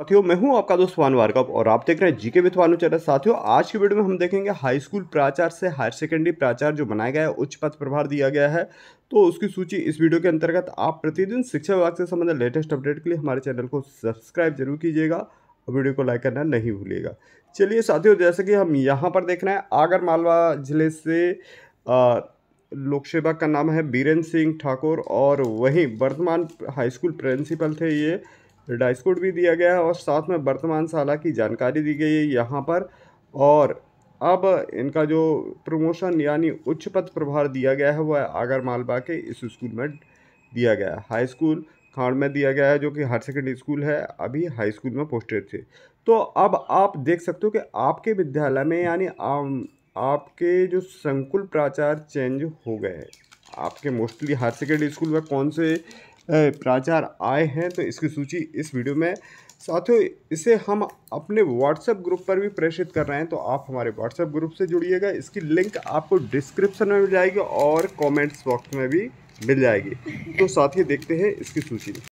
साथियों मैं हूं आपका दोस्त वान वार्कअप और आप देख रहे हैं जीके विथ वानु चैनल साथियों आज की वीडियो में हम देखेंगे हाई स्कूल प्राचार्य से हायर सेकेंडरी प्राचार्य जो बनाया गया है उच्च पद प्रभार दिया गया है तो उसकी सूची इस वीडियो के अंतर्गत आप प्रतिदिन शिक्षा विभाग से संबंधित लेटेस्ट अपडेट के लिए हमारे चैनल को सब्सक्राइब जरूर कीजिएगा और वीडियो को लाइक करना नहीं भूलिएगा चलिए साथियों जैसे कि हम यहाँ पर देख रहे हैं आगर मालवा जिले से लोक सेवा का नाम है बीरेन सिंह ठाकुर और वहीं वर्तमान हाई स्कूल प्रिंसिपल थे ये डाइस कोड भी दिया गया है और साथ में वर्तमान साला की जानकारी दी गई है यहाँ पर और अब इनका जो प्रमोशन यानी उच्च पद प्रभार दिया गया है वह आगर मालवा के इस स्कूल में दिया गया है हाई स्कूल खांड में दिया गया है जो कि हायर सेकेंडरी स्कूल है अभी हाई स्कूल में पोस्टेड थे तो अब आप देख सकते हो कि आपके विद्यालय में यानी आपके जो संकुल प्राचार चेंज हो गए आपके मोस्टली हायर सेकेंडरी स्कूल में कौन से प्राचार आए हैं तो इसकी सूची इस वीडियो में साथियों इसे हम अपने व्हाट्सएप ग्रुप पर भी प्रेषित कर रहे हैं तो आप हमारे व्हाट्सएप ग्रुप से जुड़िएगा इसकी लिंक आपको डिस्क्रिप्शन में मिल जाएगी और कमेंट्स बॉक्स में भी मिल जाएगी तो साथ ही देखते हैं इसकी सूची